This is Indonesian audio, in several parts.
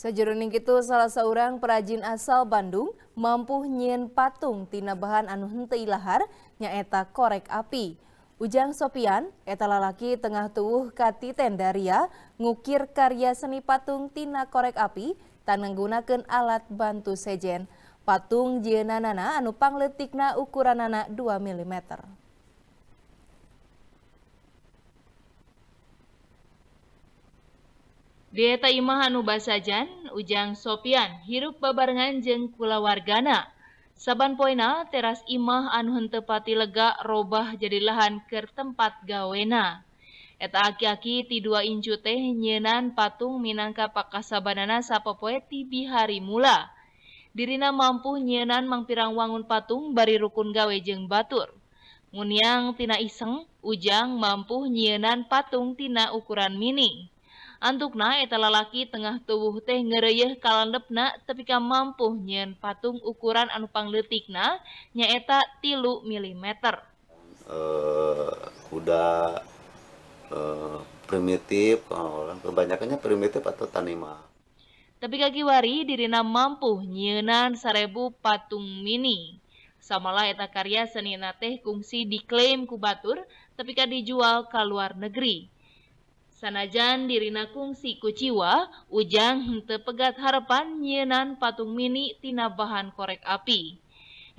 Sejeruning itu salah seorang perajin asal Bandung mampu nyin patung tina bahan anu henti lahar nyaeta korek api. Ujang Sopian, eta lalaki tengah tuh kati tendaria ngukir karya seni patung tina korek api tan menggunakan alat bantu sejen. Patung jenanana anu pangletikna ukuran anak 2 mm. Dita Imahan Nubasajan Ujang Sopian hirup babangan jeng kula wargana. Saban poiena teras imah anun tepati lega rah jadi lahan ker tempat gawena. Eta aki-aki ti dua incu teh nyenan patung minangka pakasabana na sap pepoeti bihari mula. Dirina mampu nyenan mang pirang wangun patung bari rukun gawejeng Batur. Muniangtinana iseng ujang mampu nyenan patung tina ukuran Mini. Antukna eta lalaki tengah tubuh teh ngereyeh kalandepna tepika mampu nyen patung ukuran anu pangletikna nyaeta tilu milimeter. Eh kuda eh, primitif, eh, orang kebanyakannya primitif atau tanima. Tapi kaki wari dirina mampu nyenan sarebu patung mini. Samalah eta karya seni teh kungsi diklaim ku batur, tapi dijual ke luar negeri. tanjan dinak kuung si kuciwa ujang tepegat hapan yenan patung Minitina bahan korek api.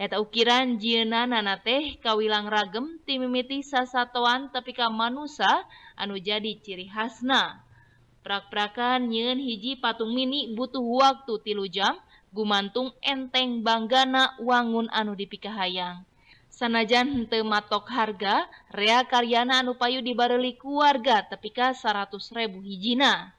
Eta ukiran jiienan nanateh kawilang ragagem timimiti sasatoan tepika manusa anu jadi ciri khasna. Praprakkan yen hijji patung Mini butuh waktu tilu jam, gumantung enteng banga wangun anu dipikahaang. Sanajan henteu matok harga, rea karyana anu payu dibareli keluarga tepi ka 100.000 hijina.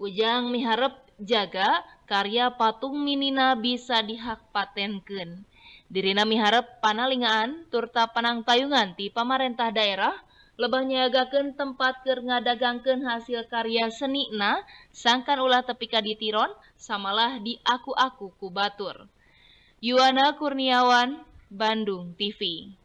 Ujang miharep jaga karya patung minina bisa dihak patenken. Dirina miharep panalingaan turta tayungan ti pamarentah daerah lebah nyagakeun tempat keur ngadagangkeun hasil karya seni na sangkan ulah ka ditiron samalah diaku-aku ku batur. Yuana Kurniawan Bandung TV.